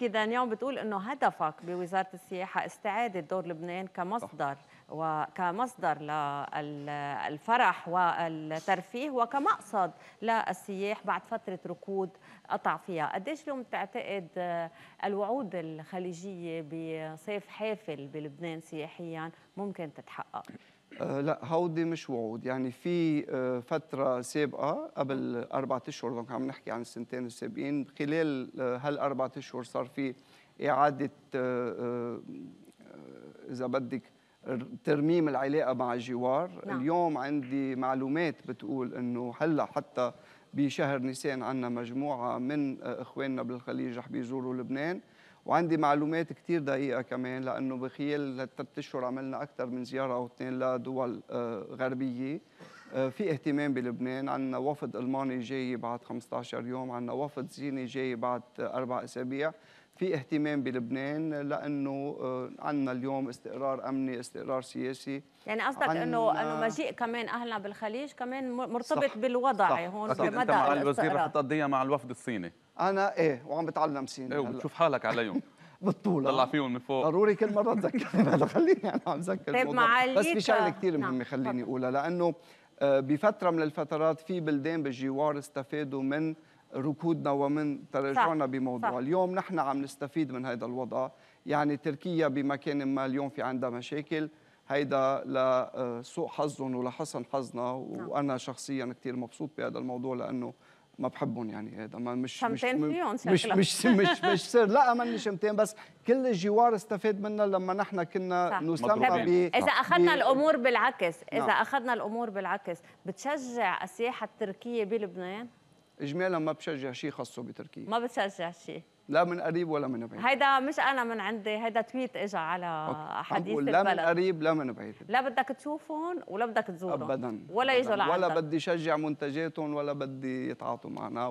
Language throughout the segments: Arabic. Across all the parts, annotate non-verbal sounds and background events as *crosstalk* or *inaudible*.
بيسكي دانيون بتقول انه هدفك بوزاره السياحه استعاده دور لبنان كمصدر وكمصدر للفرح والترفيه وكمقصد للسياح بعد فتره ركود قطع فيها، قديش اليوم بتعتقد الوعود الخليجيه بصيف حافل بلبنان سياحيا ممكن تتحقق؟ آه، لا هودي مش وعود يعني في آه، فتره سابقه قبل اربع اشهر دونك عم نحكي عن السنتين السابقين خلال آه، هالاربع اشهر صار في اعاده اذا بدك ترميم العلاقه مع الجوار نعم. اليوم عندي معلومات بتقول انه هلا حتى بشهر نيسان عندنا مجموعه من اخواننا بالخليج رح بيزوروا لبنان وعندي معلومات كثير دقيقه كمان لانه بخيال ثلاث اشهر عملنا اكثر من زياره او اثنين لدول آه، غربيه آه، في اهتمام بلبنان عندنا وفد الماني جاي بعد 15 يوم عندنا وفد صيني جاي بعد اربع اسابيع في اهتمام بلبنان لانه آه، عندنا اليوم استقرار امني استقرار سياسي يعني قصدك انه انه مجيء كمان اهلنا بالخليج كمان مرتبط صح بالوضع صح هون صح بمدى الاستقرار الوزير رح تقضيها مع الوفد الصيني انا ايه وعم بتعلم سينما ايه وبتشوف حالك عليهم *laughs* بالطولة طلع فيهم من فوق ضروري كل مرة تذكر *laughs* هذا خليني أنا عم ذكر طيب معاليك بس في شغلة كثير نعم، مهمة خليني أقولها لأنه آه، بفترة من الفترات في بلدان بالجوار استفادوا من ركودنا ومن تراجعنا بموضوع صح. اليوم نحن عم نستفيد من هذا الوضع يعني تركيا بمكان ما اليوم في عندها مشاكل هيدا لسوء آه، حظهم ولحسن حظنا نعم. وأنا شخصيا كثير مبسوط بهذا الموضوع لأنه ما بحبهم يعني هذا ما مش مش مش مش مش, *laughs* مش سر لا ماني شمتين بس كل الجوار استفاد منا لما نحن كنا نسمى ب طيب، اذا اخذنا الامور بالعكس اذا نعم. اخذنا الامور بالعكس بتشجع السياحه التركيه بلبنان اجمالا ما بشجع شيء خاصه بتركيا ما بتشجع شيء لا من قريب ولا من بعيد هيدا مش انا من عندي هيدا تويت اجى على أوكي. حديث لا البلد. من قريب لا من بعيد لا بدك تشوفهم ولا بدك تزورهم ابدا ولا يجوا لعندك ولا بدي شجع منتجاتهم ولا بدي يتعاطوا معنا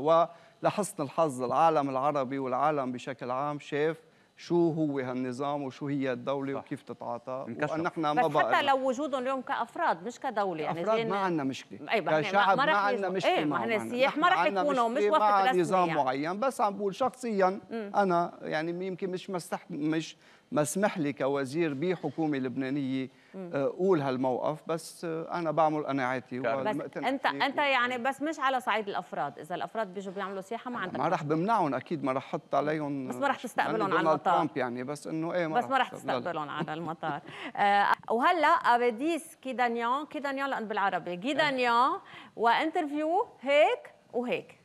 ولحسن الحظ العالم العربي والعالم بشكل عام شاف شو هو هالنظام وشو هي الدوله صح. وكيف تتعاطى وان نحن ما بس حتى لو وجودهم اليوم كافراد مش كدوله يعني افراد ما عندنا مشكله أي كشعب ما, عندنا مشكله ايه ما هن السياح ما رح إيه، يكونوا مش وفد رسمي نظام يعني. معين بس عم بقول شخصيا م. انا يعني يمكن مش مستح مش مسمح لي كوزير بحكومه لبنانيه آه، اقول هالموقف بس آه، انا بعمل قناعاتي بس انت انت يعني بس مش على صعيد الافراد اذا الافراد بيجوا بيعملوا سياحه ما عندك ما رح بمنعهم اكيد ما رح حط عليهم بس ما رح يعني تستقبلهم على المطار ترامب يعني بس انه ايه ما بس ما رح تستقبلهم على *laughs* المطار آه، وهلا ابيديس كيدانيان كيدانيان لان بالعربي كيدانيان إيه. وانترفيو هيك وهيك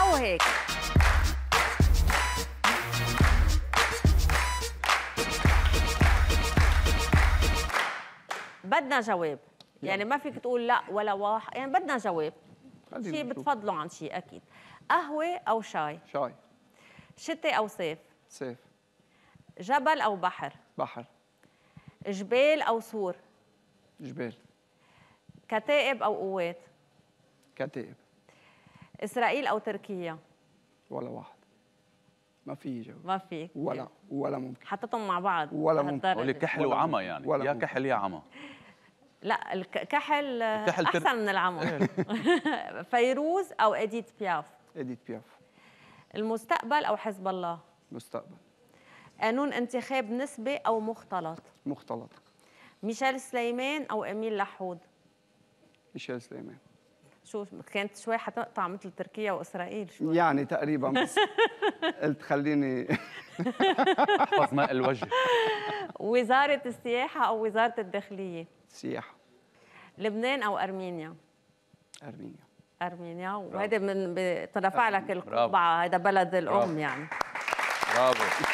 او هيك بدنا جواب يعني ما فيك تقول لا ولا واحد يعني بدنا جواب شيء بتفضلوا عن شيء اكيد قهوه او شاي شاي شتي او صيف صيف جبل او بحر بحر جبال او سور جبال كتائب او قوات كتائب اسرائيل او تركيا ولا واحد ما في جواب ما في ولا ولا ممكن حطيتهم مع بعض ولا ممكن كحل وعمى يعني يا كحل يا عمى لا الكحل احسن تر... من العمر إيه. *laughs* فيروز او اديت بياف اديت بياف المستقبل او حزب الله مستقبل قانون انتخاب نسبي او مختلط مختلط ميشيل سليمان او اميل لحود ميشيل سليمان شو كانت شوي حتقطع مثل تركيا واسرائيل شوي يعني تقريبا بس *laughs* قلت خليني *laughs* حفظ ماء الوجه وزارة السياحة أو وزارة الداخلية السياحة لبنان أو أرمينيا أرمينيا أرمينيا وهذا من ترفع لك القبعة هذا بلد الأم برافو. يعني برافو